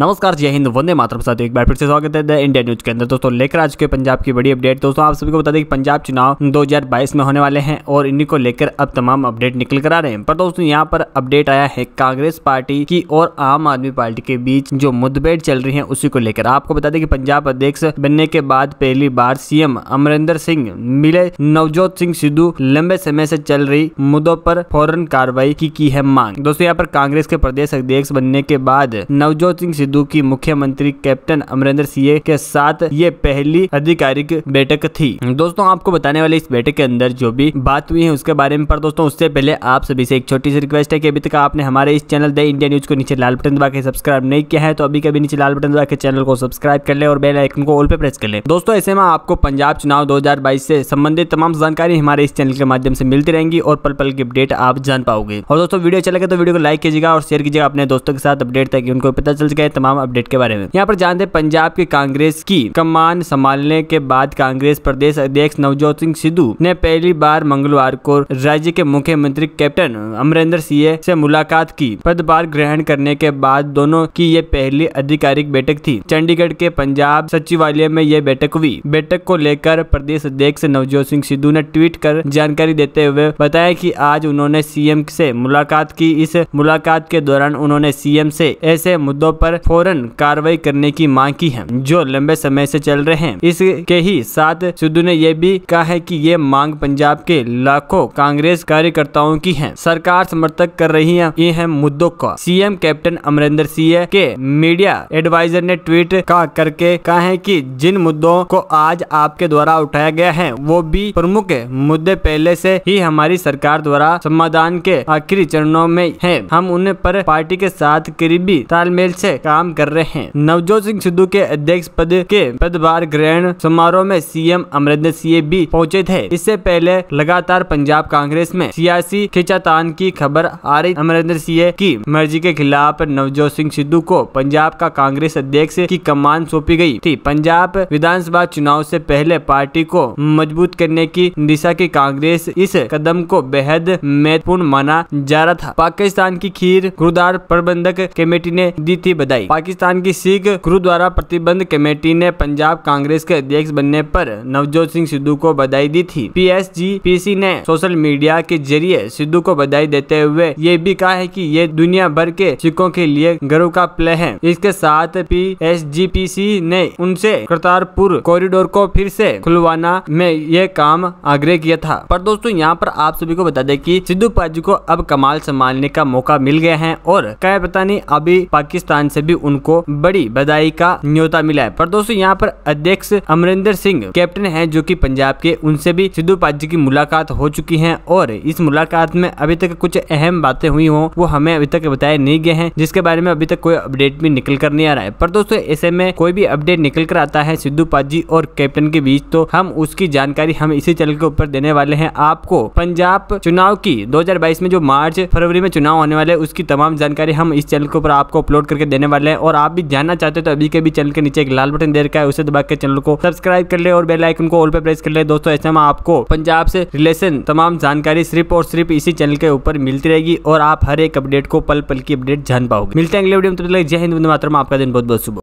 नमस्कार जय हिंद वंदे मातृ साथियों एक बार फिर से स्वागत है द इंडिया न्यूज के अंदर दोस्तों लेकर आज के पंजाब की बड़ी अपडेट दोस्तों आप सभी को बता दें कि पंजाब चुनाव 2022 में होने वाले हैं और इन्हीं को लेकर अब तमाम अपडेट निकल कर आ रहे हैं पर दोस्तों यहाँ पर अपडेट आया है कांग्रेस पार्टी की और आम आदमी पार्टी के बीच जो मुठभेड़ चल रही है उसी को लेकर आपको बता दें कि पंजाब अध्यक्ष बनने के बाद पहली बार सीएम अमरिंदर सिंह मिले नवजोत सिंह सिद्धू लंबे समय से चल रही मुद्दों पर फौरन कार्रवाई की है मांग दोस्तों यहाँ पर कांग्रेस के प्रदेश अध्यक्ष बनने के बाद नवजोत सिंह सिद्धू की मुख्यमंत्री कैप्टन अमरिंदर सिंह के साथ ये पहली आधिकारिक बैठक थी दोस्तों आपको बताने वाले इस बैठक के अंदर जो भी बात हुई है उसके बारे में पर दोस्तों उससे पहले आप सभी से एक छोटी सी रिक्वेस्ट है कि अभी तक आपने हमारे इस चैनल द इंडिया न्यूज को नीचे लाल बटन दबा के सब्सक्राइब नहीं किया है तो अभी कभी नीचे लाल बटन दबा के चैनल को सब्सक्राइब कर ले और बेल आइकन को ऑल पे प्रेस कर ले दोस्तों ऐसे में आपको पंजाब चुनाव बाईस से संबंधित तमाम जानकारी हमारे इस चैनल के माध्यम से मिलती रहेंगी और पल पल की अपडेट आप जान पाओगे और दोस्तों वीडियो अच्छा लगे तो वीडियो को लाइक कीजिएगा और शेयर कीजिएगा अपने दोस्तों के साथ अपडेट ताकि उनको पता चल सके हैं तमाम अपडेट के बारे में यहाँ पर जानते पंजाब के कांग्रेस की कमान संभालने के बाद कांग्रेस प्रदेश अध्यक्ष नवजोत सिंह सिद्धू ने पहली बार मंगलवार को राज्य के मुख्यमंत्री कैप्टन अमरिंदर सिंह से मुलाकात की पदभार ग्रहण करने के बाद दोनों की ये पहली आधिकारिक बैठक थी चंडीगढ़ के पंजाब सचिवालय में यह बैठक हुई बैठक को लेकर प्रदेश अध्यक्ष नवजोत सिंह सिद्धू ने ट्वीट कर जानकारी देते हुए बताया कि आज उन्होंने सीएम से मुलाकात की इस मुलाकात के दौरान उन्होंने सीएम से ऐसे मुद्दों पर पर फौरन कार्रवाई करने की मांग की है जो लंबे समय से चल रहे हैं इसके ही साथ सिद्धू ने यह भी कहा है कि ये मांग पंजाब के लाखों कांग्रेस कार्यकर्ताओं की है सरकार समर्थक कर रही है है मुद्दों का सीएम कैप्टन अमरिंदर सिंह के मीडिया एडवाइजर ने ट्वीट का करके कहा है की जिन मुद्दों को आज आपके द्वारा उठाया गया है वो भी प्रमुख मुद्दे पहले से ही हमारी सरकार द्वारा समाधान के आखिरी चरणों में है हम उन पर पार्टी के साथ करीबी तालमेल से काम कर रहे हैं नवजोत सिंह सिद्धू के अध्यक्ष पद के पदभार ग्रहण समारोह में सीएम अमरिंदर सिंह भी पहुंचे थे इससे पहले लगातार पंजाब कांग्रेस में सियासी खिंचातान की खबर आ रही अमरिंदर सिंह की मर्जी के खिलाफ नवजोत सिंह सिद्धू को पंजाब का कांग्रेस अध्यक्ष की कमान सौंपी गयी थी पंजाब विधानसभा चुनाव ऐसी पहले पार्टी को मजबूत करने की दिशा की कांग्रेस इस कदम को बेहद महत्वपूर्ण माना जा रहा था पाकिस्तान की खीर गुरुद्वार प्रबंधक कमेटी ने दी थी बधाई बताई पाकिस्तान की सिख गुरुद्वारा प्रतिबंध कमेटी ने पंजाब कांग्रेस के अध्यक्ष बनने पर नवजोत सिंह सिद्धू को बधाई दी थी पीएसजीपीसी ने सोशल मीडिया के जरिए सिद्धू को बधाई देते हुए ये भी कहा है की ये दुनिया भर के सिखों के लिए गर्व का प्ले है इसके साथ पीएसजीपीसी ने उनसे करतारपुर कॉरिडोर को फिर से खुलवाना में ये काम आग्रह किया था पर दोस्तों यहाँ पर आप सभी को बता दें कि सिद्धू पाजी को अब कमाल संभालने का मौका मिल गया है और क्या पता नहीं अभी पाकिस्तान से भी उनको बड़ी बधाई का न्योता मिला है पर दोस्तों यहाँ पर अध्यक्ष अमरिंदर सिंह कैप्टन है जो की पंजाब के उनसे भी सिद्धू पाजी की मुलाकात हो चुकी है और इस मुलाकात में अभी तक कुछ अहम बातें हुई हो वो हमें अभी तक बताए नहीं गए हैं जिसके बारे में अभी तक कोई अपडेट भी निकल कर नहीं आ रहा है पर दोस्तों ऐसे में कोई भी अपडेट निकल कर आता है सिद्धू पाजी और कैप्टन के बीच तो हम उसकी जानकारी हम इसी चैनल के ऊपर देने वाले हैं आपको पंजाब चुनाव की 2022 में जो मार्च फरवरी में चुनाव होने वाले उसकी तमाम जानकारी हम इस चैनल के ऊपर आपको अपलोड करके देने वाले वाले हैं और आप भी जानना चाहते हो तो अभी के भी चैनल के नीचे एक लाल बटन दे रखा है उसे दबा के चैनल को सब्सक्राइब कर ले और बेलाइकन को ऑल पे प्रेस कर ले दोस्तों ऐसे में आपको पंजाब से रिलेशन तमाम जानकारी सिर्फ और सिर्फ इसी चैनल के ऊपर मिलती रहेगी और आप हर एक अपडेट को पल पल की अपडेट जान पाओगे मिलते हैं अगले वीडियो में जय हिंद मातरम आपका दिन बहुत बहुत शुभ